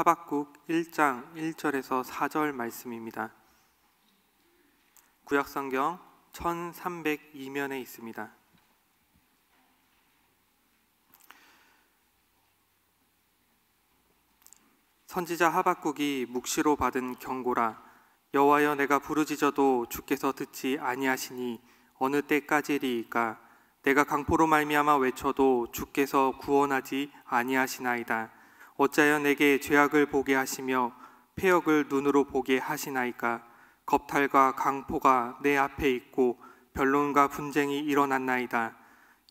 하박국 1장 1절에서 4절 말씀입니다. 구약성경 1302면에 있습니다. 선지자 하박국이 묵시로 받은 경고라 여호와여 내가 부르짖어도 주께서 듣지 아니하시니 어느 때까지리이까 내가 강포로 말미암아 외쳐도 주께서 구원하지 아니하시나이다 어찌하여 내게 죄악을 보게 하시며 폐역을 눈으로 보게 하시나이까 겁탈과 강포가 내 앞에 있고 변론과 분쟁이 일어났나이다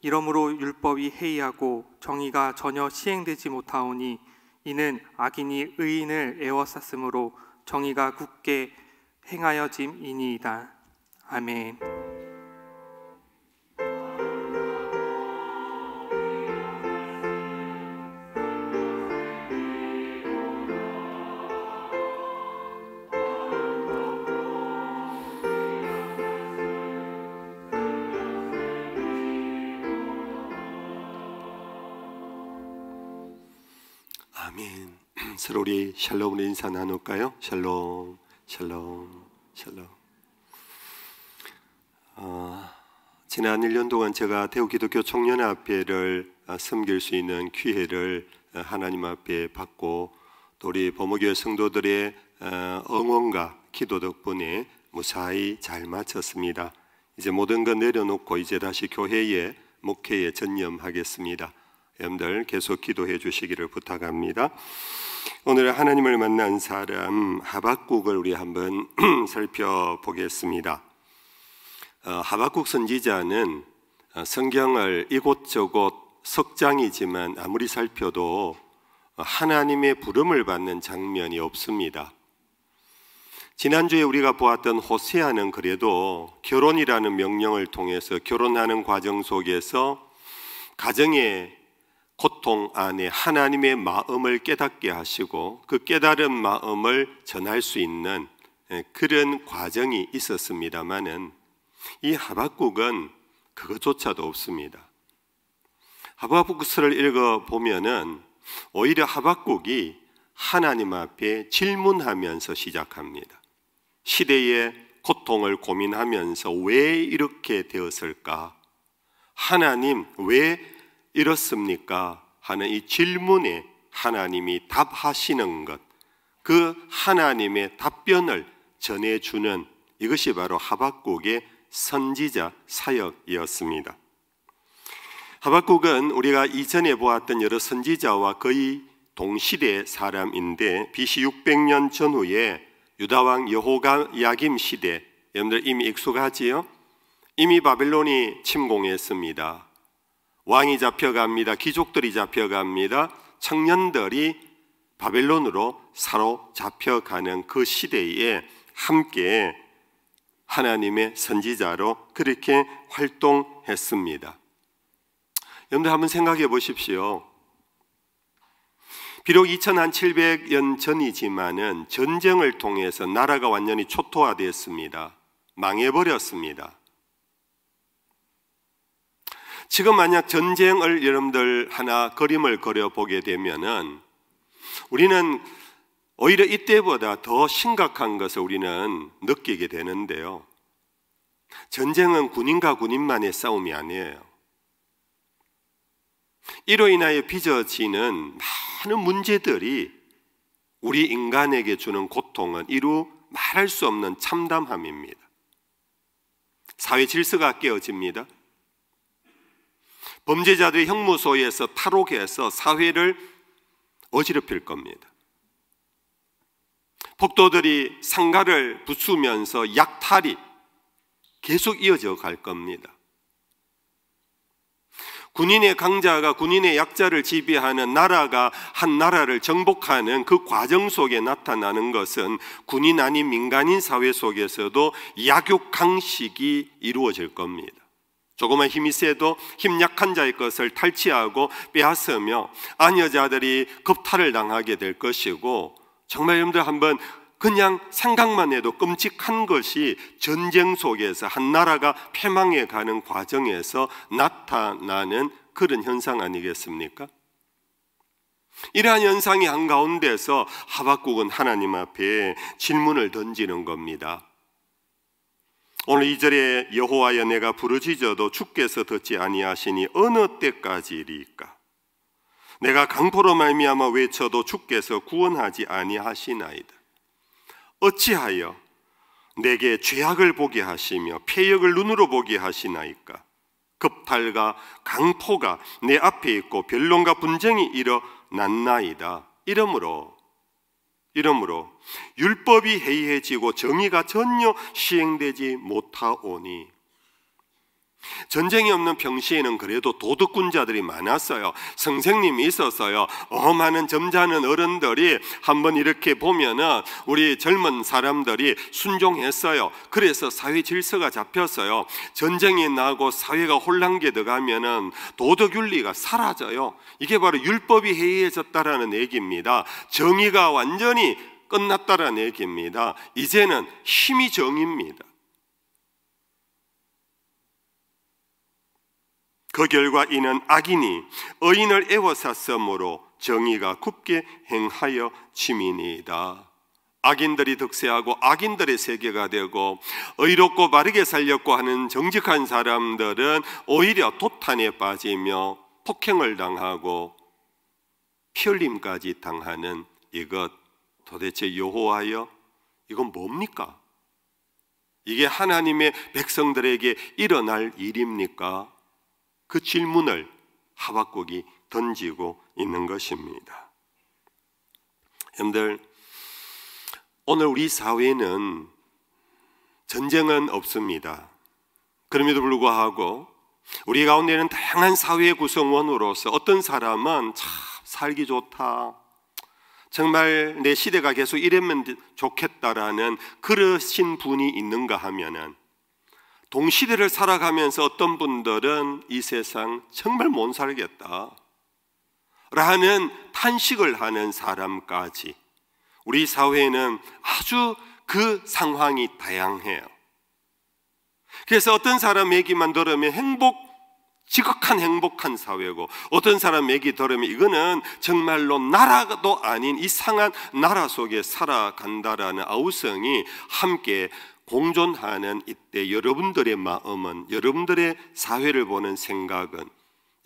이러므로 율법이 해이하고 정의가 전혀 시행되지 못하오니 이는 악인이 의인을 애워쌌으므로 정의가 굳게 행하여짐이니이다 아멘 서로 우리 샬롬으로 인사 나눌까요? 샬롬, 샬롬, 샬롬. 어, 지난 1년 동안 제가 대우 기독교 청년 앞회를 아, 섬길 수 있는 기회를 아, 하나님 앞에 받고 또 우리 범어교회 성도들의 응원과 기도 덕분에 무사히 잘 마쳤습니다. 이제 모든 것 내려놓고 이제 다시 교회에 목회에 전념하겠습니다. 여러분들 계속 기도해 주시기를 부탁합니다. 오늘 하나님을 만난 사람 하박국을 우리 한번 살펴보겠습니다. 어, 하박국 선지자는 어, 성경을 이곳저곳 석장이지만 아무리 살펴도 하나님의 부름을 받는 장면이 없습니다. 지난주에 우리가 보았던 호세아는 그래도 결혼이라는 명령을 통해서 결혼하는 과정 속에서 가정의 고통 안에 하나님의 마음을 깨닫게 하시고 그 깨달은 마음을 전할 수 있는 예, 그런 과정이 있었습니다만은 이 하박국은 그것조차도 없습니다. 하박국서를 읽어 보면은 오히려 하박국이 하나님 앞에 질문하면서 시작합니다. 시대의 고통을 고민하면서 왜 이렇게 되었을까? 하나님 왜 이렇습니까? 하는 이 질문에 하나님이 답하시는 것, 그 하나님의 답변을 전해주는 이것이 바로 하박국의 선지자 사역이었습니다. 하박국은 우리가 이전에 보았던 여러 선지자와 거의 동시대 사람인데 BC 600년 전후에 유다왕 여호가 야김 시대 여러분들 이미 익숙하지요? 이미 바빌론이 침공했습니다. 왕이 잡혀갑니다. 귀족들이 잡혀갑니다. 청년들이 바벨론으로 사로잡혀가는 그 시대에 함께 하나님의 선지자로 그렇게 활동했습니다. 여러분들 한번 생각해 보십시오. 비록 2700년 전이지만은 전쟁을 통해서 나라가 완전히 초토화되었습니다. 망해버렸습니다. 지금 만약 전쟁을 여러분들 하나 그림을 그려보게 되면은 우리는 오히려 이때보다 더 심각한 것을 우리는 느끼게 되는데요. 전쟁은 군인과 군인만의 싸움이 아니에요. 이로 인하여 빚어지는 많은 문제들이 우리 인간에게 주는 고통은 이루 말할 수 없는 참담함입니다. 사회 질서가 깨어집니다. 범죄자들이 형무소에서 탈옥해서 사회를 어지럽힐 겁니다. 폭도들이 상가를 부수면서 약탈이 계속 이어져 갈 겁니다. 군인의 강자가 군인의 약자를 지배하는 나라가 한 나라를 정복하는 그 과정 속에 나타나는 것은 군인 아닌 민간인 사회 속에서도 약육 강식이 이루어질 겁니다. 조그만 힘이 세도 힘 약한 자의 것을 탈취하고 빼앗으며 아녀자들이 급탈을 당하게 될 것이고 정말 여러분들 한번 그냥 생각만 해도 끔찍한 것이 전쟁 속에서 한 나라가 패망해 가는 과정에서 나타나는 그런 현상 아니겠습니까? 이러한 현상이 한가운데서 하박국은 하나님 앞에 질문을 던지는 겁니다. 오늘 이 절에 여호와여 내가 부르짖어도 주께서 듣지 아니하시니 어느 때까지리까? 내가 강포로 말미암아 외쳐도 주께서 구원하지 아니하시나이다. 어찌하여 내게 죄악을 보게 하시며 폐역을 눈으로 보게 하시나이까? 급탈과 강포가 내 앞에 있고 변론과 분쟁이 일어났나이다. 이러므로 이러므로 율법이 해이해지고 정의가 전혀 시행되지 못하오니 전쟁이 없는 평시에는 그래도 도덕군자들이 많았어요. 선생님이 있었어요. 어, 많은 점잖은 어른들이 한번 이렇게 보면은 우리 젊은 사람들이 순종했어요. 그래서 사회 질서가 잡혔어요. 전쟁이 나고 사회가 혼란기에 들어가면은 도덕윤리가 사라져요. 이게 바로 율법이 해이해졌다라는 얘기입니다. 정의가 완전히 끝났다라는 얘기입니다. 이제는 힘이 정입니다. 그 결과 이는 악인이 의인을 애워쌌으므로 정의가 굽게 행하여 치민이다. 악인들이 득세하고 악인들의 세계가 되고 의롭고 바르게 살려고 하는 정직한 사람들은 오히려 도탄에 빠지며 폭행을 당하고 피흘림까지 당하는 이것 도대체 여호와여 이건 뭡니까? 이게 하나님의 백성들에게 일어날 일입니까? 그 질문을 하박국이 던지고 있는 것입니다. 여러분들 오늘 우리 사회는 전쟁은 없습니다. 그럼에도 불구하고 우리 가운데는 다양한 사회 구성원으로서 어떤 사람은 참 살기 좋다. 정말 내 시대가 계속 이러면 좋겠다라는 그러신 분이 있는가 하면은 동시대를 살아가면서 어떤 분들은 이 세상 정말 못 살겠다. 라는 탄식을 하는 사람까지 우리 사회는 아주 그 상황이 다양해요. 그래서 어떤 사람 얘기만 들으면 행복 지극한 행복한 사회고 어떤 사람 얘기 들으면 이거는 정말로 나라도 아닌 이상한 나라 속에 살아간다라는 아우성이 함께 공존하는 이때 여러분들의 마음은 여러분들의 사회를 보는 생각은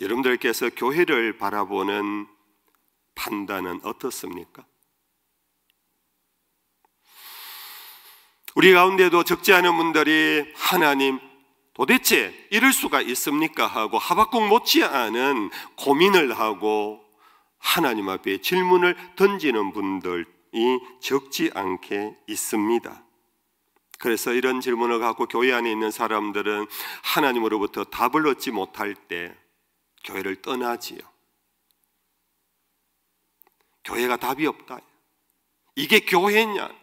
여러분들께서 교회를 바라보는 판단은 어떻습니까? 우리 가운데도 적지 않은 분들이 하나님 도대체 이럴 수가 있습니까? 하고 하박국 못지않은 고민을 하고 하나님 앞에 질문을 던지는 분들이 적지 않게 있습니다. 그래서 이런 질문을 갖고 교회 안에 있는 사람들은 하나님으로부터 답을 얻지 못할 때 교회를 떠나지요. 교회가 답이 없다. 이게 교회냐?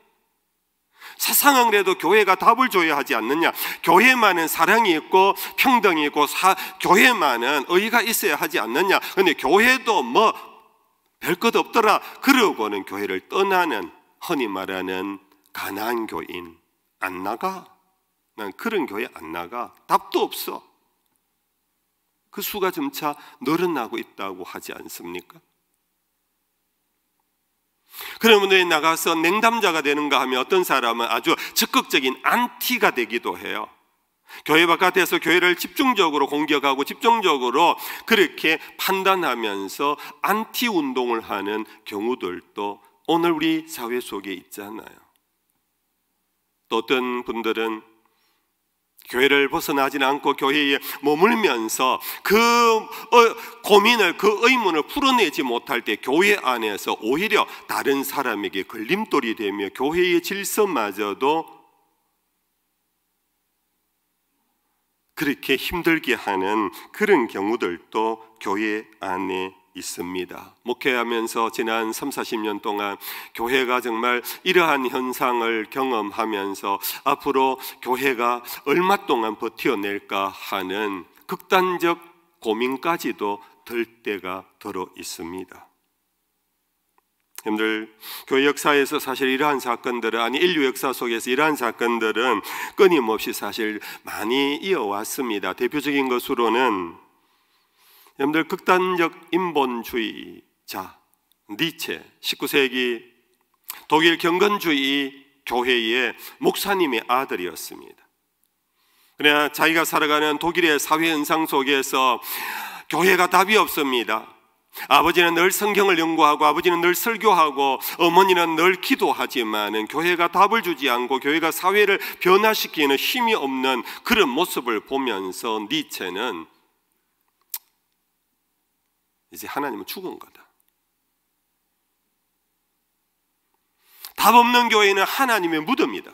세상은 그래도 교회가 답을 줘야 하지 않느냐. 교회만은 사랑이 있고 평등이 있고 사, 교회만은 의의가 있어야 하지 않느냐. 근데 교회도 뭐 별 것 없더라. 그러고는 교회를 떠나는 흔히 말하는 가난 교인 안 나가. 난 그런 교회 안 나가. 답도 없어. 그 수가 점차 늘어나고 있다고 하지 않습니까? 그러면 왜 나가서 냉담자가 되는가 하면 어떤 사람은 아주 적극적인 안티가 되기도 해요. 교회 바깥에서 교회를 집중적으로 공격하고 집중적으로 그렇게 판단하면서 안티 운동을 하는 경우들도 오늘 우리 사회 속에 있잖아요. 또 어떤 분들은 교회를 벗어나지 않고 교회에 머물면서 그 어, 고민을 그 의문을 풀어내지 못할 때 교회 안에서 오히려 다른 사람에게 걸림돌이 되며 교회의 질서마저도 그렇게 힘들게 하는 그런 경우들도 교회 안에 있습니다. 목회하면서 지난 3, 40년 동안 교회가 정말 이러한 현상을 경험하면서 앞으로 교회가 얼마 동안 버텨낼까 하는 극단적 고민까지도 들 때가 들어 있습니다. 여러분들 교회 역사에서 사실 이러한 사건들은 아니 인류 역사 속에서 이러한 사건들은 끊임없이 사실 많이 이어왔습니다. 대표적인 것으로는 여러분들 극단적 인본주의자 니체 19세기 독일 경건주의 교회의 목사님의 아들이었습니다. 그러나 자기가 살아가는 독일의 사회 현상 속에서 교회가 답이 없습니다. 아버지는 늘 성경을 연구하고 아버지는 늘 설교하고 어머니는 늘 기도하지만 교회가 답을 주지 않고 교회가 사회를 변화시키는 힘이 없는 그런 모습을 보면서 니체는 이제 하나님은 죽은 거다. 답 없는 교회는 하나님의 무덤이다.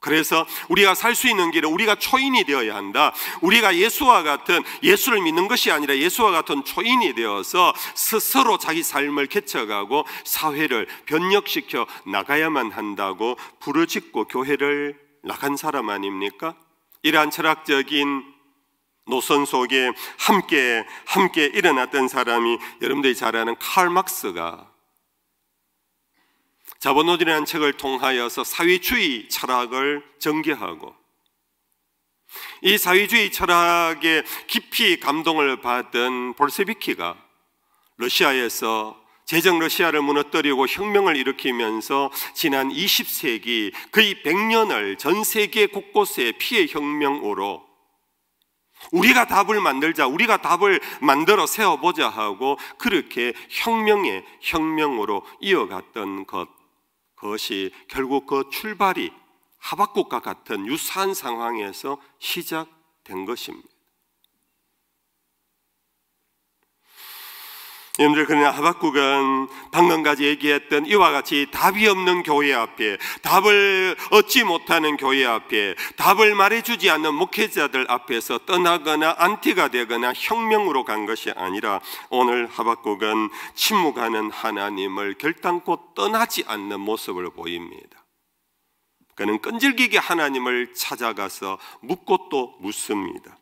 그래서 우리가 살 수 있는 길은 우리가 초인이 되어야 한다. 우리가 예수와 같은 예수를 믿는 것이 아니라 예수와 같은 초인이 되어서 스스로 자기 삶을 개척하고 사회를 변혁시켜 나가야만 한다고 부르짖고 교회를 나간 사람 아닙니까? 이러한 철학적인 노선 속에 함께 함께 일어났던 사람이 여러분들이 잘 아는 칼 막스가 자본노동이라는 책을 통하여서 사회주의 철학을 전개하고 이 사회주의 철학에 깊이 감동을 받은 볼세비키가 러시아에서 재정 러시아를 무너뜨리고 혁명을 일으키면서 지난 20세기 거의 100년을 전 세계 곳곳에 피해 혁명으로 우리가 답을 만들자, 우리가 답을 만들어 세워보자 하고 그렇게 혁명의 혁명으로 이어갔던 것, 그것이 결국 그 출발이 하박국과 같은 유사한 상황에서 시작된 것입니다. 여러분들 그러나 하박국은 방금까지 얘기했던 이와 같이 답이 없는 교회 앞에 답을 얻지 못하는 교회 앞에 답을 말해주지 않는 목회자들 앞에서 떠나거나 안티가 되거나 혁명으로 간 것이 아니라 오늘 하박국은 침묵하는 하나님을 결단코 떠나지 않는 모습을 보입니다 그는 끈질기게 하나님을 찾아가서 묻고 또 묻습니다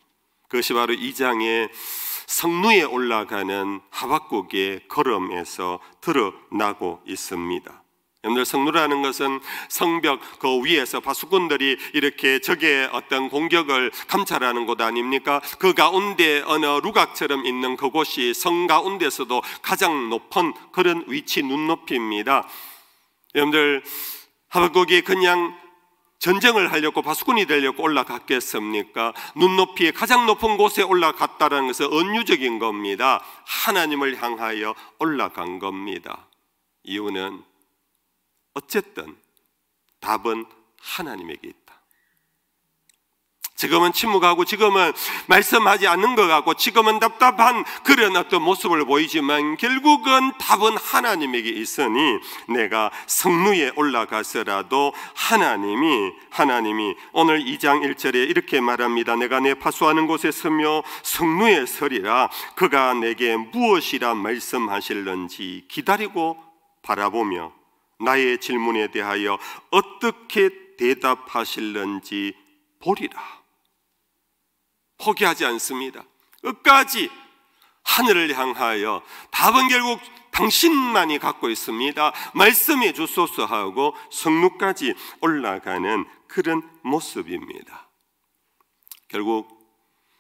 그것이 바로 이장의 성루에 올라가는 하박국의 걸음에서 드러나고 있습니다. 여러분들 성루라는 것은 성벽 그 위에서 바수꾼들이 이렇게 적의 어떤 공격을 감찰하는 곳 아닙니까? 그 가운데 어느 루각처럼 있는 그곳이 성 가운데서도 가장 높은 그런 위치 눈높이입니다. 여러분들 하박국이 그냥 전쟁을 하려고 바수꾼이 되려고 올라갔겠습니까? 눈높이에 가장 높은 곳에 올라갔다는 것은 은유적인 겁니다. 하나님을 향하여 올라간 겁니다. 이유는 어쨌든 답은 하나님에게 있다. 지금은 침묵하고 지금은 말씀하지 않는 것 같고 지금은 답답한 그런 어떤 모습을 보이지만 결국은 답은 하나님에게 있으니 내가 성루에 올라가서라도 하나님이 하나님이 오늘 2장 1절에 이렇게 말합니다. 내가 내 파수하는 곳에 서며 성루에 서리라 그가 내게 무엇이라 말씀하실는지 기다리고 바라보며 나의 질문에 대하여 어떻게 대답하실는지 보리라. 포기하지 않습니다. 끝까지 하늘을 향하여 답은 결국 당신만이 갖고 있습니다. 말씀이 주소서 하고 성루까지 올라가는 그런 모습입니다. 결국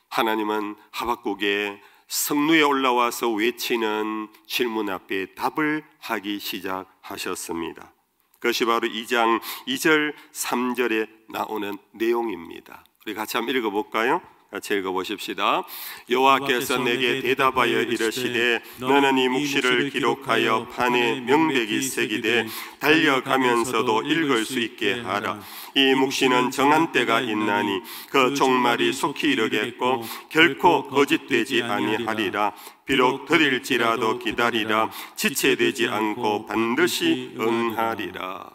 하나님은 하박국에 성루에 올라와서 외치는 질문 앞에 답을 하기 시작하셨습니다. 그것이 바로 2장 2절 3절에 나오는 내용입니다. 우리 같이 한번 읽어볼까요? 같이 읽어보십시다. 여호와께서 내게 대답하여 이르시되 너는 이 묵시를 기록하여 판에 명백히 새기되 달려가면서도 읽을 수 있게 하라. 이 묵시는 정한 때가 있나니 그, 그 종말이 속히 이르겠고 결코 거짓되지 아니하리라. 비록 더릴지라도 기다리라. 지체되지 않고 반드시 응하리라.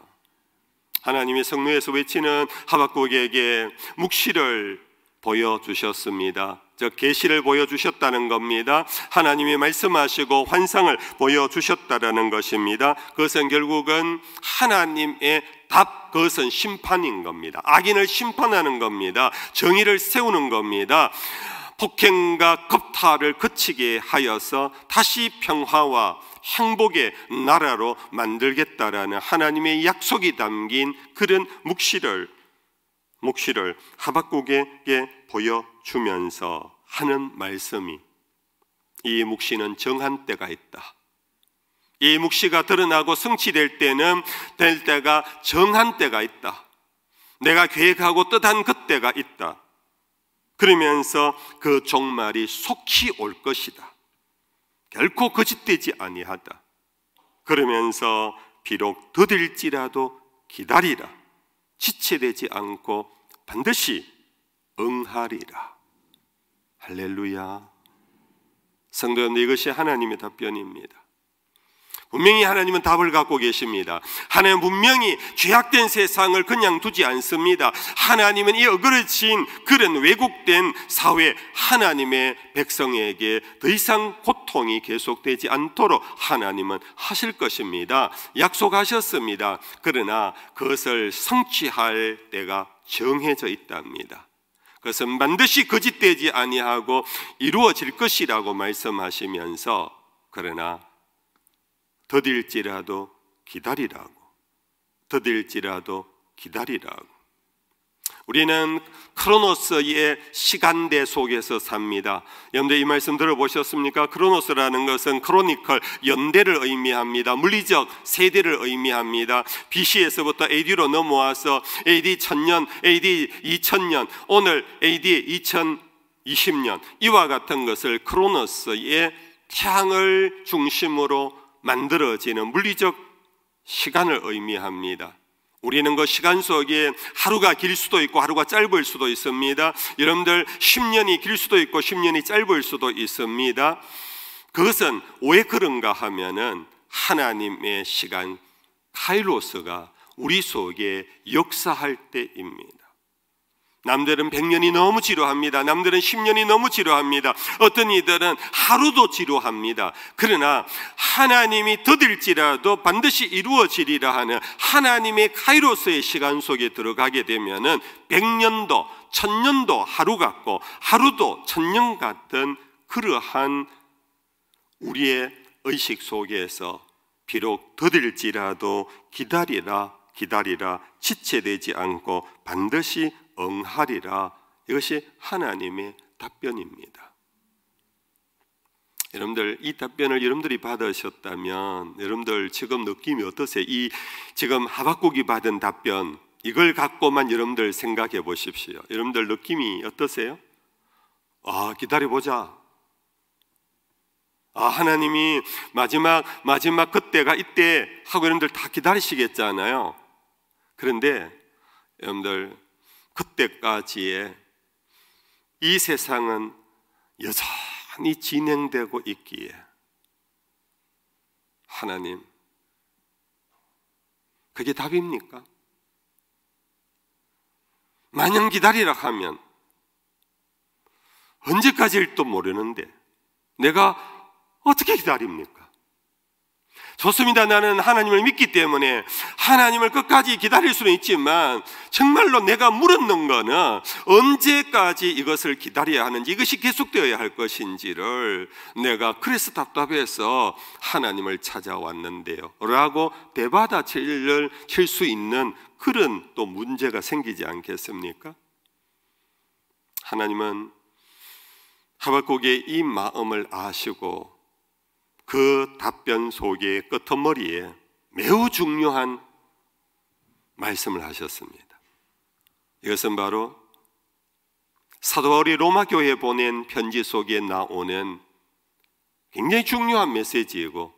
하나님의 성례에서 외치는 하박국에게 묵시를 보여주셨습니다. 즉 계시를 보여주셨다는 겁니다. 하나님이 말씀하시고 환상을 보여주셨다라는 것입니다. 그것은 결국은 하나님의 답 그것은 심판인 겁니다. 악인을 심판하는 겁니다. 정의를 세우는 겁니다. 폭행과 겁탈을 그치게 하여서 다시 평화와 행복의 나라로 만들겠다라는 하나님의 약속이 담긴 그런 묵시를 묵시를 하박국에게 보여주면서 하는 말씀이 이 묵시는 정한 때가 있다. 이 묵시가 드러나고 성취될 때는 될 때가 정한 때가 있다. 내가 계획하고 뜻한 그때가 있다. 그러면서 그 종말이 속히 올 것이다. 결코 거짓되지 아니하다. 그러면서 비록 더딜지라도 기다리라. 지체되지 않고 반드시 응하리라. 할렐루야. 성도 여러분 이것이 하나님의 답변입니다. 분명히 하나님은 답을 갖고 계십니다. 하나님은 분명히 죄악된 세상을 그냥 두지 않습니다. 하나님은 이 어그러진 그런 왜곡된 사회 하나님의 백성에게 더 이상 고통이 계속되지 않도록 하나님은 하실 것입니다. 약속하셨습니다. 그러나 그것을 성취할 때가 정해져 있답니다. 그것은 반드시 거짓되지 아니하고 이루어질 것이라고 말씀하시면서 그러나 더딜지라도 기다리라고 더딜지라도 기다리라고 우리는 크로노스의 시간대 속에서 삽니다. 여러분들 이 말씀 들어보셨습니까? 크로노스라는 것은 크로니컬 연대를 의미합니다. 물리적 세대를 의미합니다. BC에서부터 AD로 넘어와서 AD 1000년, AD 2000년, 오늘 AD 2020년 이와 같은 것을 크로노스의 태양을 중심으로 만들어지는 물리적 시간을 의미합니다. 우리는 그 시간 속에 하루가 길 수도 있고 하루가 짧을 수도 있습니다. 여러분들 10년이 길 수도 있고 10년이 짧을 수도 있습니다. 그것은 왜 그런가 하면은 하나님의 시간 카이로스가 우리 속에 역사할 때입니다. 남들은 100년이 너무 지루합니다. 남들은 10년이 너무 지루합니다. 어떤 이들은 하루도 지루합니다. 그러나 하나님이 더딜지라도 반드시 이루어지리라 하는 하나님의 카이로스의 시간 속에 들어가게 되면은 100년도, 1000년도 하루 같고 하루도 1000년 같은 그러한 우리의 의식 속에서 비록 더딜지라도 기다리라 기다리라 지체되지 않고 반드시 응하리라. 이것이 하나님의 답변입니다. 여러분들 이 답변을 여러분들이 받으셨다면 여러분들 지금 느낌이 어떠세요? 이 지금 하박국이 받은 답변 이걸 갖고만 여러분들 생각해 보십시오. 여러분들 느낌이 어떠세요? 아 기다려 보자. 아 하나님이 마지막 마지막 그때가 이때 하고 여러분들 다 기다리시겠잖아요. 그런데 여러분들 그때까지의 이 세상은 여전히 진행되고 있기에 하나님 그게 답입니까? 마냥 기다리라 하면 언제까지일도 지 모르는데 내가 어떻게 기다립니까? 좋습니다. 나는 하나님을 믿기 때문에 하나님을 끝까지 기다릴 수는 있지만 정말로 내가 물었는 거는 언제까지 이것을 기다려야 하는지 이것이 계속되어야 할 것인지를 내가 그래서 답답해서 하나님을 찾아왔는데요. 라고 대바다칠을 칠수 있는 그런 또 문제가 생기지 않겠습니까? 하나님은 하박국의 이 마음을 아시고 그 답변 속에 끄트머리에 매우 중요한 말씀을 하셨습니다. 이것은 바로 사도 바울이 로마 교회에 보낸 편지 속에 나오는 굉장히 중요한 메시지이고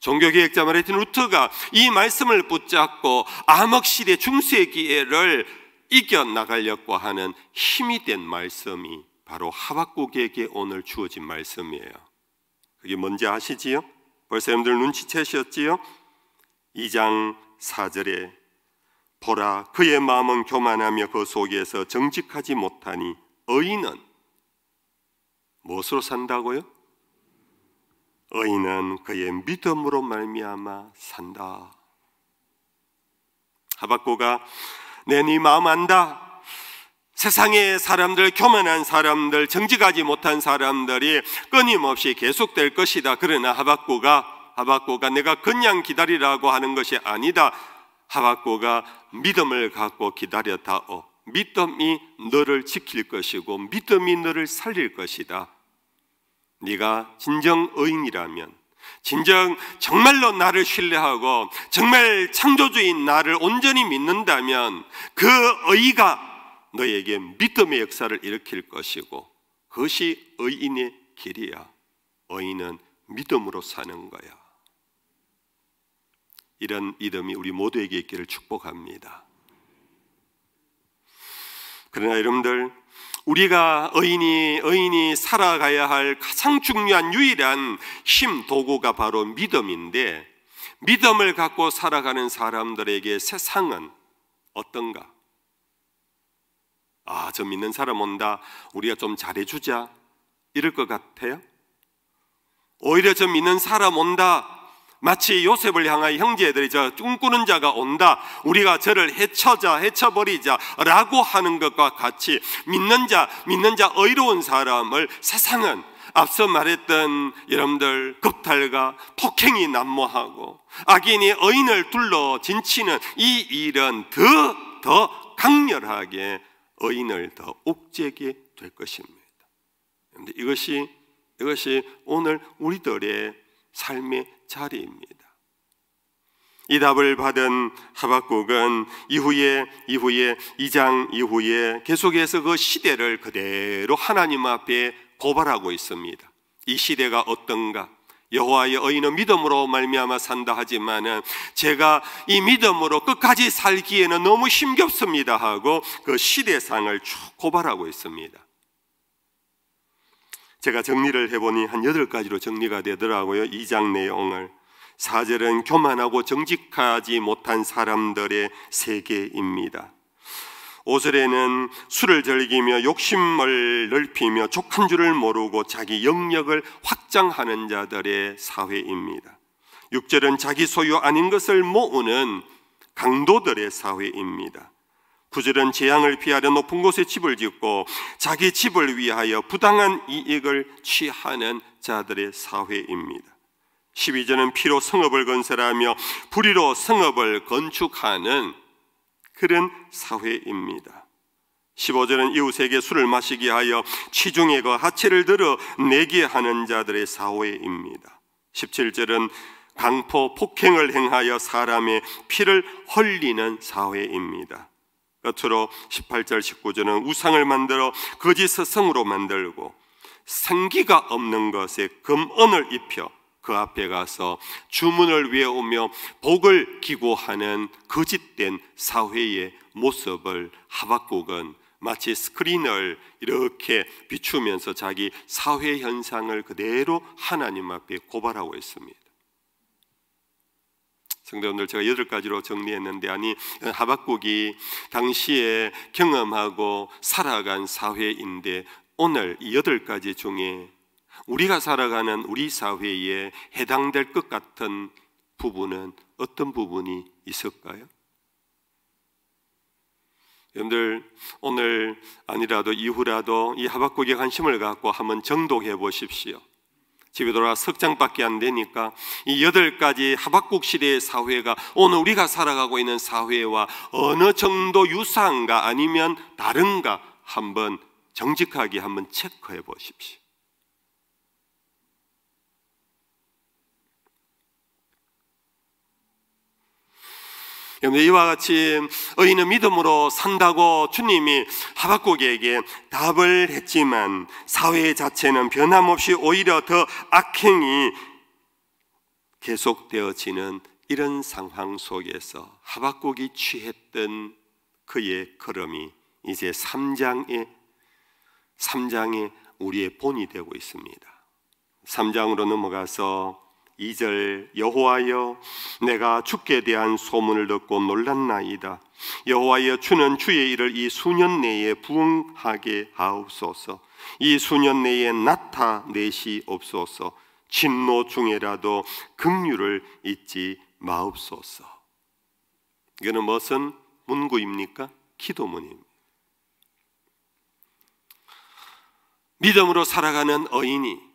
종교개혁자 마르틴 루터가 이 말씀을 붙잡고 암흑시대 중세 기회를 이겨나가려고 하는 힘이 된 말씀이 바로 하박국에게 오늘 주어진 말씀이에요. 그게 뭔지 아시지요? 벌써 여러분들 눈치채셨지요? 2장 4절에 보라 그의 마음은 교만하며 그 속에서 정직하지 못하니 의인은 무엇으로 산다고요? 의인은 그의 믿음으로 말미암아 산다. 하박고가 내 네 마음 안다. 세상의 사람들, 교만한 사람들, 정직하지 못한 사람들이 끊임없이 계속될 것이다. 그러나 하박고가, 하박고가 내가 그냥 기다리라고 하는 것이 아니다. 하박고가 믿음을 갖고 기다렸다오. 믿음이 너를 지킬 것이고 믿음이 너를 살릴 것이다. 네가 진정 의인이라면 진정 정말로 나를 신뢰하고 정말 창조주인 나를 온전히 믿는다면 그 의가 너에게 믿음의 역사를 일으킬 것이고 그것이 의인의 길이야. 의인은 믿음으로 사는 거야. 이런 믿음이 우리 모두에게 있기를 축복합니다. 그러나 여러분들 우리가 의인이 의인이 살아가야 할 가장 중요한 유일한 힘 도구가 바로 믿음인데 믿음을 갖고 살아가는 사람들에게 세상은 어떤가? 아, 저 믿는 사람 온다. 우리가 좀 잘해주자. 이럴 것 같아요? 오히려 저 믿는 사람 온다. 마치 요셉을 향하여 형제들이 저 꿈꾸는 자가 온다. 우리가 저를 해쳐자, 해쳐버리자. 라고 하는 것과 같이 믿는 자, 믿는 자 의로운 사람을 세상은 앞서 말했던 여러분들 급탈과 폭행이 난무하고 악인이 의인을 둘러 진치는 이 일은 더, 더 강렬하게 의인을 더 옥죄게 될 것입니다. 이것이 이것이 오늘 우리들의 삶의 자리입니다. 이 답을 받은 하박국은 이후에 이후에 2장 이후에 계속해서 그 시대를 그대로 하나님 앞에 고발하고 있습니다. 이 시대가 어떤가? 여호와의 의인은 믿음으로 말미암아 산다 하지만 제가 이 믿음으로 끝까지 살기에는 너무 힘겹습니다 하고 그 시대상을 쭉 고발하고 있습니다. 제가 정리를 해보니 한여 가지로 정리가 되더라고요. 이 장 내용을. 사절은 교만하고 정직하지 못한 사람들의 세계입니다. 오슬에는 술을 즐기며 욕심을 넓히며 족한 줄을 모르고 자기 영역을 확장하는 자들의 사회입니다. 6절은 자기 소유 아닌 것을 모으는 강도들의 사회입니다. 9절은 재앙을 피하려 높은 곳에 집을 짓고 자기 집을 위하여 부당한 이익을 취하는 자들의 사회입니다. 12절은 피로 성읍을 건설하며 불의로 성읍을 건축하는 그런 사회입니다. 15절은 이웃에게 술을 마시게 하여 치중에거 하체를 들어 내게 하는 자들의 사회입니다. 17절은 강포 폭행을 행하여 사람의 피를 헐리는 사회입니다. 끝으로 18절 19절은 우상을 만들어 거짓 스승으로 만들고 생기가 없는 것에 금언을 입혀 그 앞에 가서 주문을 위해 오며 복을 기고하는 거짓된 사회의 모습을 하박국은 마치 스크린을 이렇게 비추면서 자기 사회 현상을 그대로 하나님 앞에 고발하고 있습니다. 성도 여들 제가 여덟 가지로 정리했는데 아니 하박국이 당시에 경험하고 살아간 사회인데 오늘 이 여덟 가지 중에 우리가 살아가는 우리 사회에 해당될 것 같은 부분은 어떤 부분이 있을까요? 여러분들 오늘 아니라도 이후라도 이 하박국에 관심을 갖고 한번 정독해 보십시오. 집에 돌아 석 장밖에 안 되니까 이 여덟 가지 하박국 시대의 사회가 오늘 우리가 살아가고 있는 사회와 어느 정도 유사한가 아니면 다른가 한번 정직하게 한번 체크해 보십시오. 이와 같이 의인은 믿음으로 산다고 주님이 하박국에게 답을 했지만 사회 자체는 변함없이 오히려 더 악행이 계속되어지는 이런 상황 속에서 하박국이 취했던 그의 걸음이 이제 3장에 3장에 우리의 본이 되고 있습니다. 3장으로 넘어가서 2절 여호와여 내가 주께 대한 소문을 듣고 놀랐나이다 여호와여 주는 주의 일을 이 수년 내에 부응하게 하옵소서 이 수년 내에 나타내시옵소서 진노 중에라도 긍휼을 잊지 마옵소서 이거는 무슨 문구입니까? 기도문입니다 믿음으로 살아가는 어인이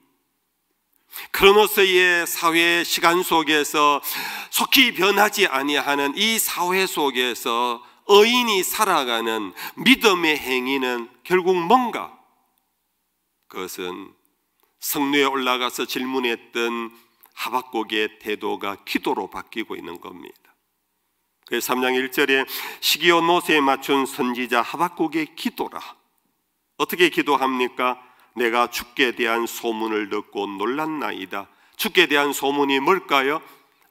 크로노스의 사회 시간 속에서 속히 변하지 아니하는 이 사회 속에서 의인이 살아가는 믿음의 행위는 결국 뭔가? 그것은 성루에 올라가서 질문했던 하박국의 태도가 기도로 바뀌고 있는 겁니다. 3장 그 1절에 시기오노스에 맞춘 선지자 하박국의 기도라. 어떻게 기도합니까? 내가 죽게 대한 소문을 듣고 놀랐나이다. 죽게 대한 소문이 뭘까요?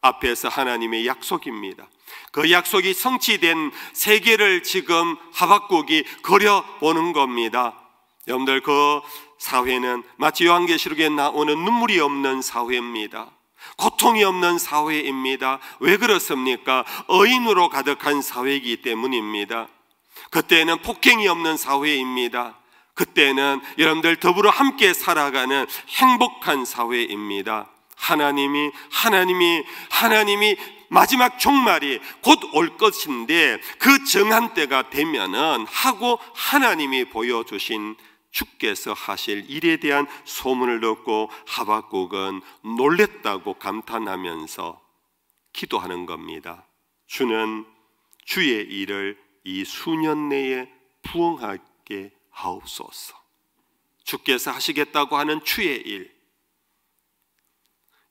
앞에서 하나님의 약속입니다. 그 약속이 성취된 세계를 지금 하박국이 그려보는 겁니다. 여러분들 그 사회는 마치 요한계시록에 나오는 눈물이 없는 사회입니다. 고통이 없는 사회입니다. 왜 그렇습니까? 의인으로 가득한 사회이기 때문입니다. 그때는 폭행이 없는 사회입니다. 그때는 여러분들 더불어 함께 살아가는 행복한 사회입니다. 하나님이 하나님이 하나님이 마지막 종말이 곧 올 것인데 그 정한 때가 되면은 하고 하나님이 보여주신 주께서 하실 일에 대한 소문을 듣고 하박국은 놀랬다고 감탄하면서 기도하는 겁니다. 주는 주의 일을 이 수년 내에 부응하게 하옵소서. 주께서 하시겠다고 하는 주의 일.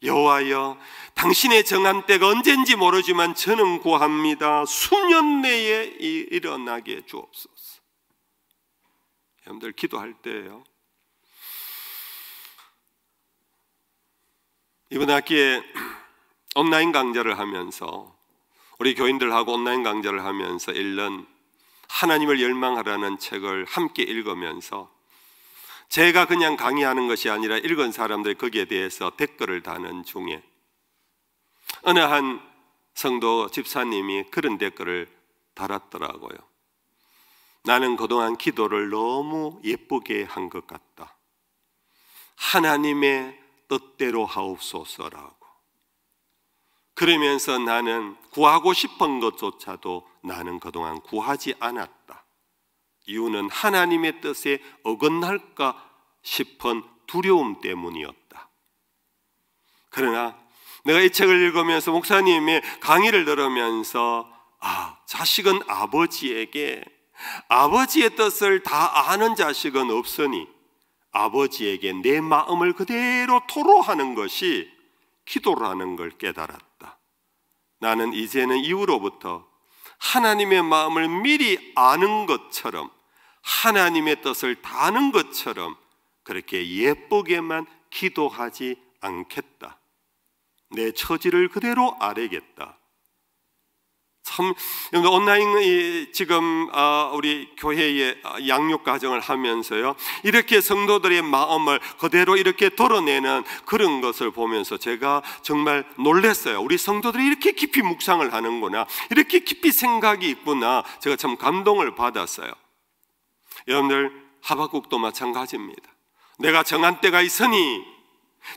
여호와여, 당신의 정한 때가 언젠지 모르지만 저는 구합니다. 수년 내에 일어나게 주옵소서. 여러분들 기도할 때예요. 이번 학기에 온라인 강좌를 하면서 우리 교인들하고 온라인 강좌를 하면서 1년 하나님을 열망하라는 책을 함께 읽으면서 제가 그냥 강의하는 것이 아니라 읽은 사람들 거기에 대해서 댓글을 다는 중에 어느 한 성도 집사님이 그런 댓글을 달았더라고요. 나는 그동안 기도를 너무 예쁘게 한 것 같다. 하나님의 뜻대로 하옵소서라고. 그러면서 나는 구하고 싶은 것조차도 나는 그동안 구하지 않았다. 이유는 하나님의 뜻에 어긋날까 싶은 두려움 때문이었다. 그러나 내가 이 책을 읽으면서 목사님의 강의를 들으면서 아, 자식은 아버지에게 아버지의 뜻을 다 아는 자식은 없으니 아버지에게 내 마음을 그대로 토로하는 것이 기도라는 걸 깨달았다. 나는 이제는 이후로부터 하나님의 마음을 미리 아는 것처럼 하나님의 뜻을 다는 것처럼 그렇게 예쁘게만 기도하지 않겠다. 내 처지를 그대로 아뢰겠다. 참 온라인 지금 아, 우리 교회의 양육 과정을 하면서요 이렇게 성도들의 마음을 그대로 이렇게 드러내는 그런 것을 보면서 제가 정말 놀랐어요 우리 성도들이 이렇게 깊이 묵상을 하는구나 이렇게 깊이 생각이 있구나 제가 참 감동을 받았어요 여러분들 하박국도 마찬가지입니다 내가 정한 때가 있으니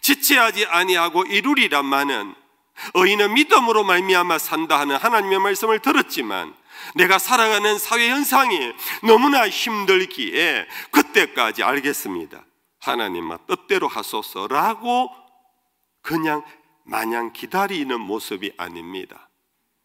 지체하지 아니하고 이루리란마는 의인은 믿음으로 말미암아 산다 하는 하나님의 말씀을 들었지만 내가 살아가는 사회 현상이 너무나 힘들기에 그때까지 알겠습니다. 하나님만 뜻대로 하소서라고 그냥 마냥 기다리는 모습이 아닙니다.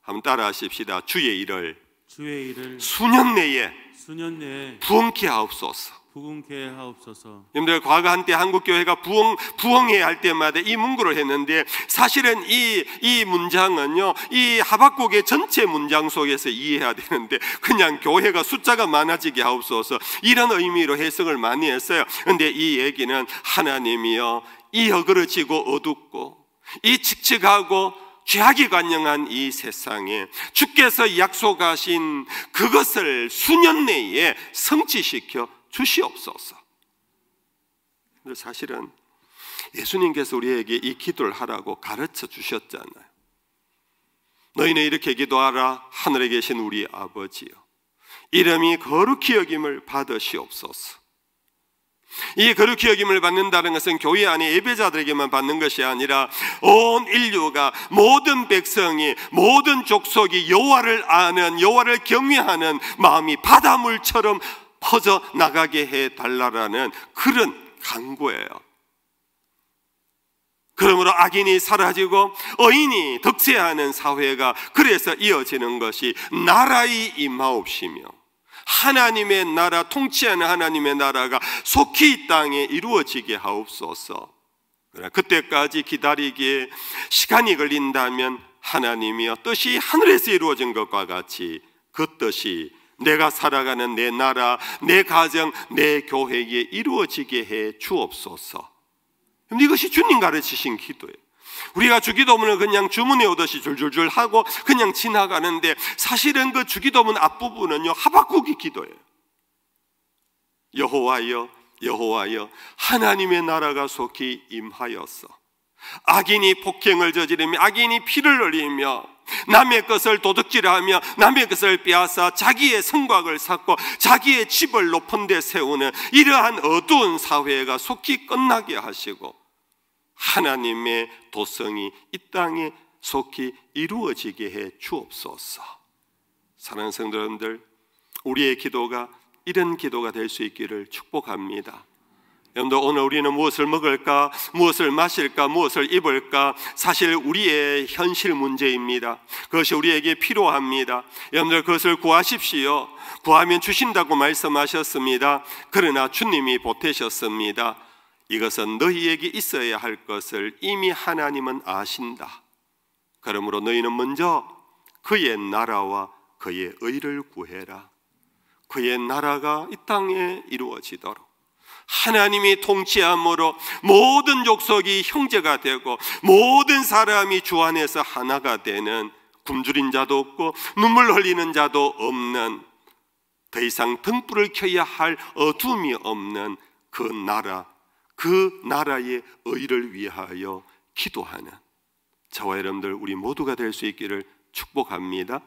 한번 따라하십시다. 주의 일을 주의 일을 수년 내에 수년 내에 부엉키 하옵소서. 구금케 하옵소서. 여러분들 과거 한때 한국 교회가 부흥 부흥회 할 때마다 이 문구를 했는데 사실은 이 이 문장은요 이 하박국의 전체 문장 속에서 이해해야 되는데 그냥 교회가 숫자가 많아지게 하옵소서 이런 의미로 해석을 많이 했어요. 근데 이 얘기는 하나님이요 이 여그러지고 어둡고 이 칙칙하고 죄악이 관영한 이 세상에 주께서 약속하신 그것을 수년 내에 성취시켜 주시옵소서. 근데 사실은 예수님께서 우리에게 이 기도를 하라고 가르쳐 주셨잖아요. 너희는 이렇게 기도하라 하늘에 계신 우리 아버지요 이름이 거룩히 여김을 받으시옵소서. 이 거룩히 여김을 받는다는 것은 교회 안에 예배자들에게만 받는 것이 아니라 온 인류가 모든 백성이 모든 족속이 여호와를 아는 여호와를 경외하는 마음이 바닷물처럼 퍼져 나가게 해 달라라는 그런 강구예요. 그러므로 악인이 사라지고 어인이 덕세하는 사회가 그래서 이어지는 것이 나라의 임하옵시며 하나님의 나라 통치하는 하나님의 나라가 속히 땅에 이루어지게 하옵소서. 그때까지 기다리기에 시간이 걸린다면 하나님이여 뜻이 하늘에서 이루어진 것과 같이 그 뜻이 내가 살아가는 내 나라, 내 가정, 내 교회에 이루어지게 해 주옵소서. 이것이 주님 가르치신 기도예요. 우리가 주기도문을 그냥 주문해 오듯이 줄줄줄 하고 그냥 지나가는데 사실은 그 주기도문 앞부분은요 하박국이 기도예요. 여호와여 여호와여 하나님의 나라가 속히 임하였어. 악인이 폭행을 저지르며 악인이 피를 흘리며 남의 것을 도둑질하며 남의 것을 빼앗아 자기의 성곽을 쌓고 자기의 집을 높은 데 세우는 이러한 어두운 사회가 속히 끝나게 하시고 하나님의 도성이 이 땅에 속히 이루어지게 해 주옵소서. 사랑하는 성도 여러분들, 우리의 기도가 이런 기도가 될 수 있기를 축복합니다. 여러분들 오늘 우리는 무엇을 먹을까, 무엇을 마실까, 무엇을 입을까, 사실 우리의 현실 문제입니다. 그것이 우리에게 필요합니다. 여러분들 그것을 구하십시오. 구하면 주신다고 말씀하셨습니다. 그러나 주님이 보태셨습니다. 이것은 너희에게 있어야 할 것을 이미 하나님은 아신다. 그러므로 너희는 먼저 그의 나라와 그의 의를 구해라. 그의 나라가 이 땅에 이루어지도록. 하나님이 통치함으로 모든 족속이 형제가 되고 모든 사람이 주 안에서 하나가 되는 굶주린 자도 없고 눈물 흘리는 자도 없는 더 이상 등불을 켜야 할 어둠이 없는 그 나라 그 나라의 의를 위하여 기도하는 저와 여러분들 우리 모두가 될 수 있기를 축복합니다.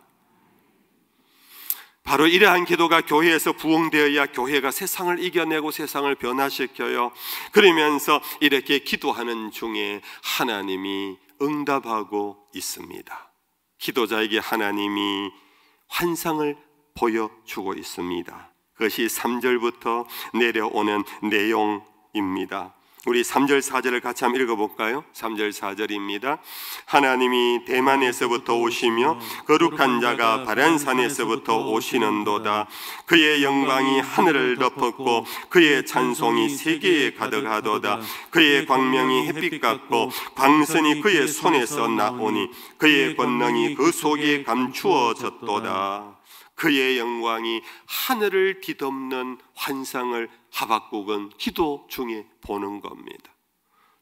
바로 이러한 기도가 교회에서 부흥되어야 교회가 세상을 이겨내고 세상을 변화시켜요. 그러면서 이렇게 기도하는 중에 하나님이 응답하고 있습니다. 기도자에게 하나님이 환상을 보여주고 있습니다. 그것이 3절부터 내려오는 내용입니다. 우리 3절 4절을 같이 한번 읽어볼까요? 3절 4절입니다 하나님이 대만에서부터 오시며 거룩한 자가 바란산에서부터 오시는도다 그의 영광이 하늘을 덮었고 그의 찬송이 세계에 가득하도다 그의 광명이 햇빛 같고 광선이 그의 손에서 나오니 그의 권능이 그 속에 감추어졌도다 그의 영광이 하늘을 뒤덮는 환상을 하박국은 기도 중에 보는 겁니다.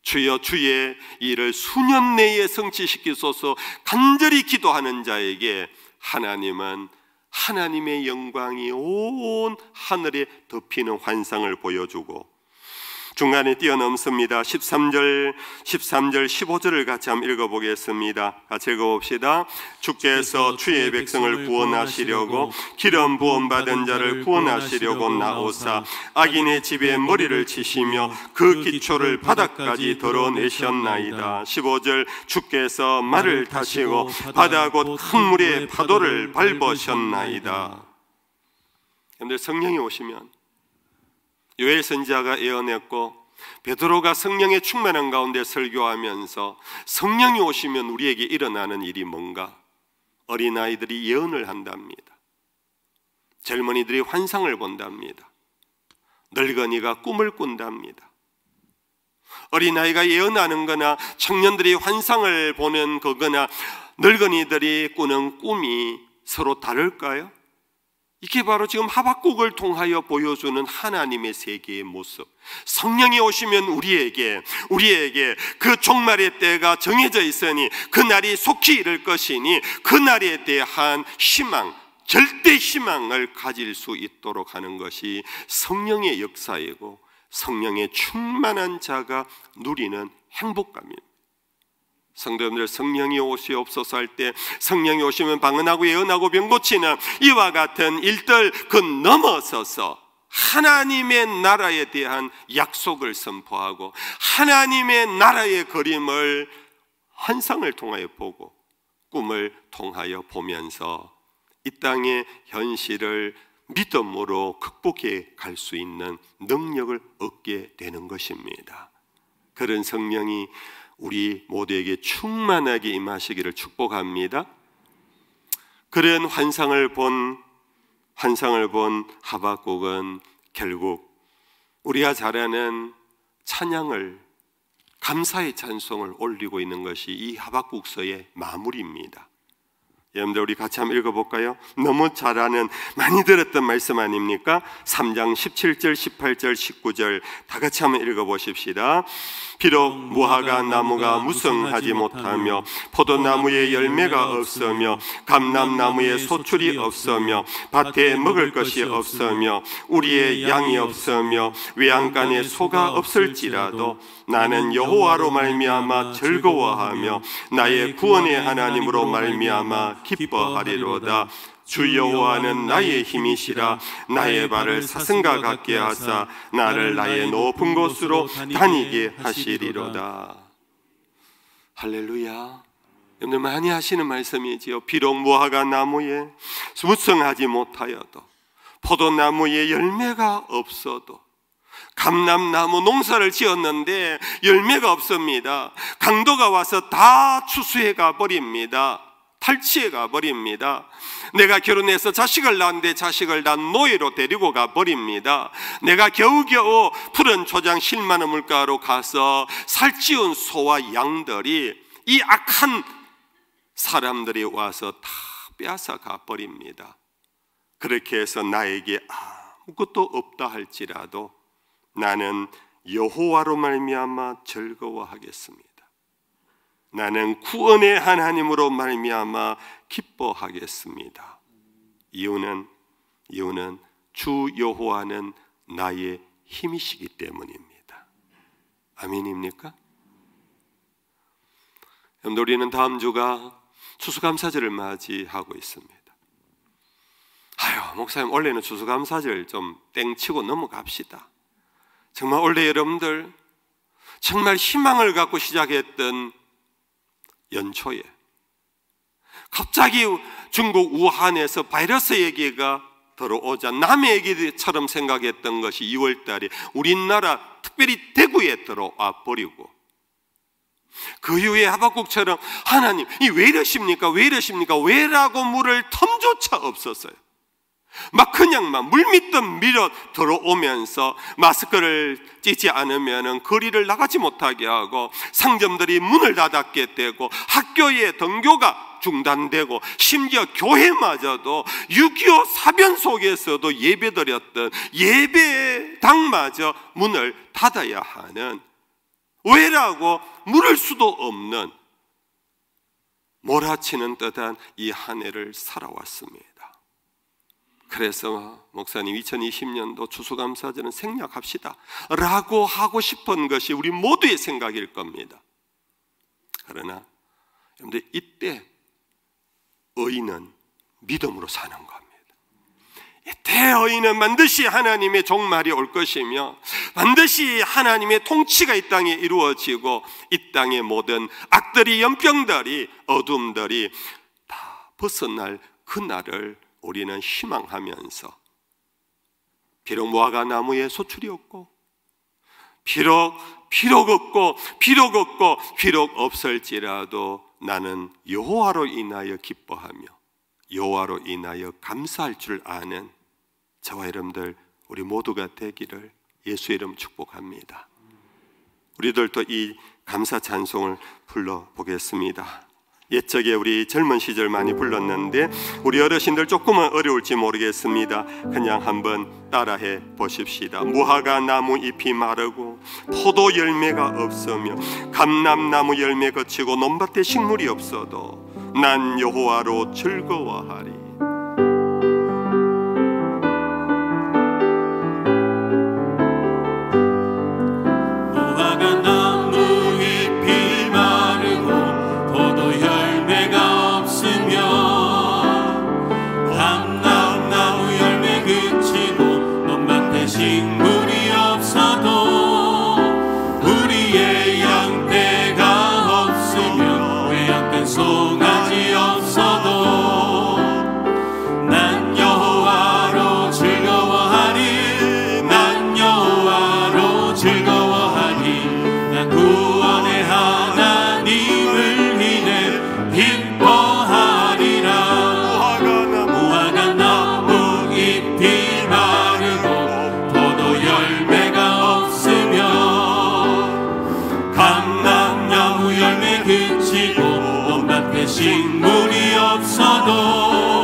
주여 주의 일을 수년 내에 성취시키소서 간절히 기도하는 자에게 하나님은 하나님의 영광이 온 하늘에 덮이는 환상을 보여주고 중간에 뛰어넘습니다. 13절, 13절, 15절을 같이 한번 읽어보겠습니다. 같이 아, 읽어봅시다. 주께서 주의 백성을 구원하시려고 기름 부원받은 자를 구원하시려고 나오사 악인의 집에 머리를 치시며 그, 그 기초를 바닥까지 드러내셨나이다. 15절 주께서 말을 타시고 바다 곧큰 물의 파도를 밟으셨나이다. 여러분 성령이 오시면 요엘 선지자가 예언했고 베드로가 성령의 충만한 가운데 설교하면서 성령이 오시면 우리에게 일어나는 일이 뭔가 어린아이들이 예언을 한답니다. 젊은이들이 환상을 본답니다. 늙은이가 꿈을 꾼답니다. 어린아이가 예언하는 거나 청년들이 환상을 보는 거거나 늙은이들이 꾸는 꿈이 서로 다를까요? 이게 바로 지금 하박국을 통하여 보여주는 하나님의 세계의 모습. 성령이 오시면 우리에게, 우리에게 그 종말의 때가 정해져 있으니 그 날이 속히 이를 것이니 그 날에 대한 희망, 절대 희망을 가질 수 있도록 하는 것이 성령의 역사이고 성령의 충만한 자가 누리는 행복감입니다. 성도 여들 성령이 오시옵소서 할 때 성령이 오시면 방언하고 예언하고 병고치는 이와 같은 일들 그 넘어서서 하나님의 나라에 대한 약속을 선포하고 하나님의 나라의 그림을 환상을 통하여 보고 꿈을 통하여 보면서 이 땅의 현실을 믿음으로 극복해 갈 수 있는 능력을 얻게 되는 것입니다. 그런 성령이 우리 모두에게 충만하게 임하시기를 축복합니다. 그런 환상을 본 환상을 본 하박국은 결국 우리가 잘 아는 찬양을 감사의 찬송을 올리고 있는 것이 이 하박국서의 마무리입니다. 여러분들 우리 같이 한번 읽어볼까요? 너무 잘 아는 많이 들었던 말씀 아닙니까? 3장 17절, 18절, 19절 다 같이 한번 읽어보십시다. 비록 무화과 나무가 무성하지 못하며 포도나무에 열매가 없으며 감남나무에 소출이 없으며 밭에 먹을 것이 없으며 우리의 양이 없으며 외양간에 소가 없을지라도 나는 여호와로 말미암아 즐거워하며 나의 구원의 하나님으로 말미암아 기뻐하리로다 주 여호와는 나의 힘이시라 나의 발을 사슴과 같게 하사 나를 나의 높은 곳으로 다니게 하시리로다 할렐루야 여러분 많이 하시는 말씀이지요 비록 무화과 나무에 무성하지 못하여도 포도나무에 열매가 없어도 감남나무 농사를 지었는데 열매가 없습니다 강도가 와서 다 추수해 가 버립니다 탈취해 가 버립니다. 내가 결혼해서 자식을 낳는데 자식을 난 노예로 데리고 가 버립니다. 내가 겨우겨우 푸른 초장 실만한 물가로 가서 살찌운 소와 양들이 이 악한 사람들이 와서 다빼앗가 버립니다. 그렇게 해서 나에게 아무것도 없다 할지라도 나는 여호와로 말미암아 즐거워하겠습니다. 나는 구원의 하나님으로 말미암아 기뻐하겠습니다. 이유는 이유는 주 여호와는 나의 힘이시기 때문입니다. 아멘입니까? 우리는 다음 주가 추수감사절을 맞이하고 있습니다. 아유 목사님 원래는 추수감사절 좀 땡치고 넘어갑시다. 정말 원래 여러분들 정말 희망을 갖고 시작했던 연초에 갑자기 중국 우한에서 바이러스 얘기가 들어오자 남의 얘기처럼 생각했던 것이 2월 달에 우리나라 특별히 대구에 들어와 버리고 그 이후에 하박국처럼 하나님 이 왜 이러십니까? 왜 이러십니까? 왜라고 물을 텀조차 없었어요. 막그냥막 물밑던 밀어 들어오면서 마스크를 찢지 않으면 거리를 나가지 못하게 하고 상점들이 문을 닫았게 되고 학교의 등교가 중단되고 심지어 교회마저도 6.25 사변 속에서도 예배드렸던 예배당마저 문을 닫아야 하는 왜라고 물을 수도 없는 몰아치는 듯한 이 한 해를 살아왔습니다. 그래서 목사님 2020년도 추수감사절은 생략합시다. 라고 하고 싶은 것이 우리 모두의 생각일 겁니다. 그러나 여러분들 이때 의인은 믿음으로 사는 겁니다. 대의는 반드시 하나님의 종말이 올 것이며 반드시 하나님의 통치가 이 땅에 이루어지고 이 땅의 모든 악들이 연병들이 어둠들이 다 벗어날 그날을 우리는 희망하면서 비록 무화과 나무에 소출이 없고 비록 비록 없고 비록 없고 비록 없을지라도 나는 여호와로 인하여 기뻐하며 여호와로 인하여 감사할 줄 아는 저와 여러분들 우리 모두가 되기를 예수 이름 축복합니다. 우리들도 이 감사 찬송을 불러 보겠습니다. 옛적에 우리 젊은 시절 많이 불렀는데 우리 어르신들 조금은 어려울지 모르겠습니다. 그냥 한번 따라해 보십시다. 무화과 나무 잎이 마르고 포도 열매가 없으며 감람나무 열매 거치고 논밭에 식물이 없어도 난 여호와로 즐거워하리. Salvador.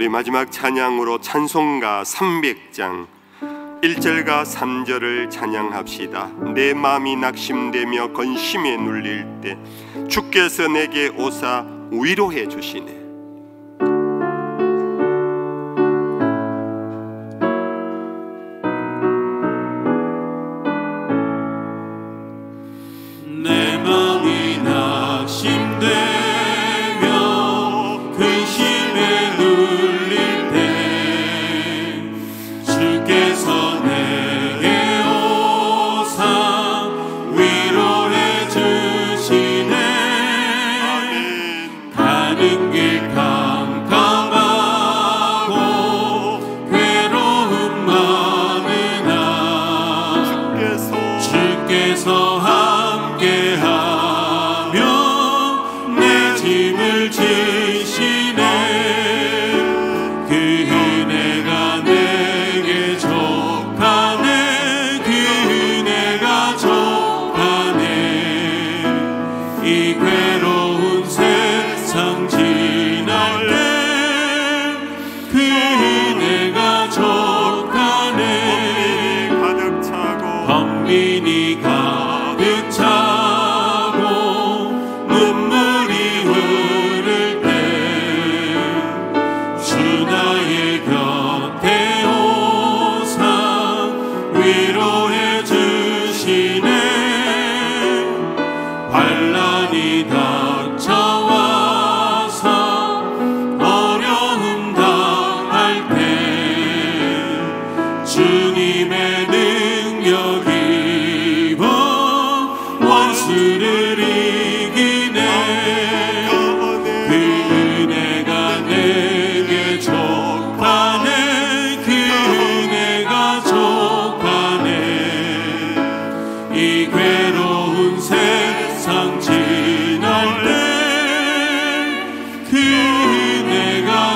우리 마지막 찬양으로 찬송가 300장 1절과 3절을 찬양합시다. 내 마음이 낙심되며 건심에 눌릴 때 주께서 내게 오사 위로해 주시네.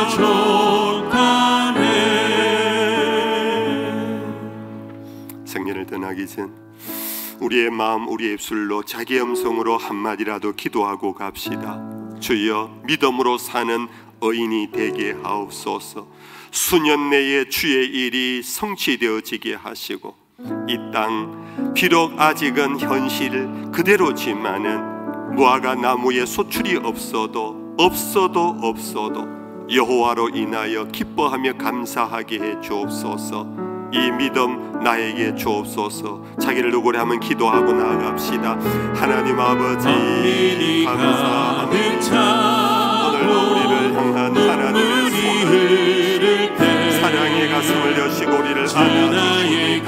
부족하네 생년을 떠나기 전 우리의 마음 우리의 입술로 자기 음성으로 한마디라도 기도하고 갑시다 주여 믿음으로 사는 어인이 되게 하옵소서 수년 내에 주의 일이 성취되어지게 하시고 이 땅 비록 아직은 현실 그대로지만은 무화과 나무에 소출이 없어도 없어도 없어도 여호와로 인하여 기뻐하며 감사하게 해 주옵소서. 이 믿음 나에게 주옵소서 자기를 누구려 하면 기도하고 나아갑시다 하나님 아버지 감사합니다 오늘도 우리를 향한 하나님의 손을 사랑의 가슴을 여시고 우리를 안아주시니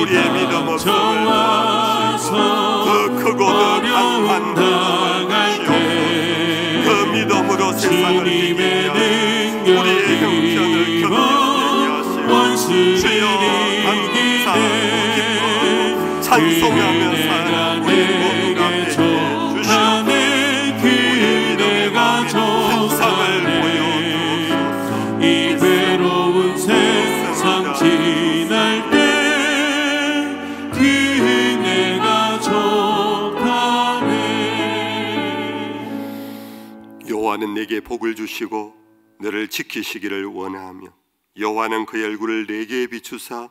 우리의 믿음 정하소 더 크고 더 강한 그 믿음으로 세상을 이기 내게 복을 주시고 너를 지키시기를 원하며 여호와는 그 얼굴을 내게 비추사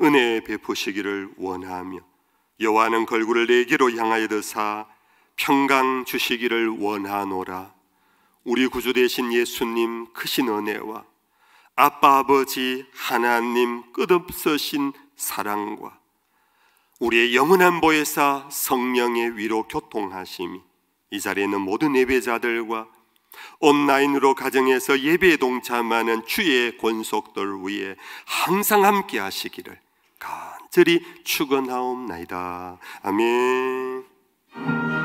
은혜 에 베푸시기를 원하며 여호와는 그 얼굴을 내게로 향하여 드사 평강 주시기를 원하노라 우리 구주 되신 예수님 크신 은혜와 아빠 아버지 하나님 끝없으신 사랑과 우리의 영원한 보혜사 성령의 위로 교통하심이 이 자리에 있는 모든 예배자들과 온라인으로 가정에서 예배에 동참하는 주의 권속들 위에 항상 함께 하시기를 간절히 축원하옵나이다. 아멘.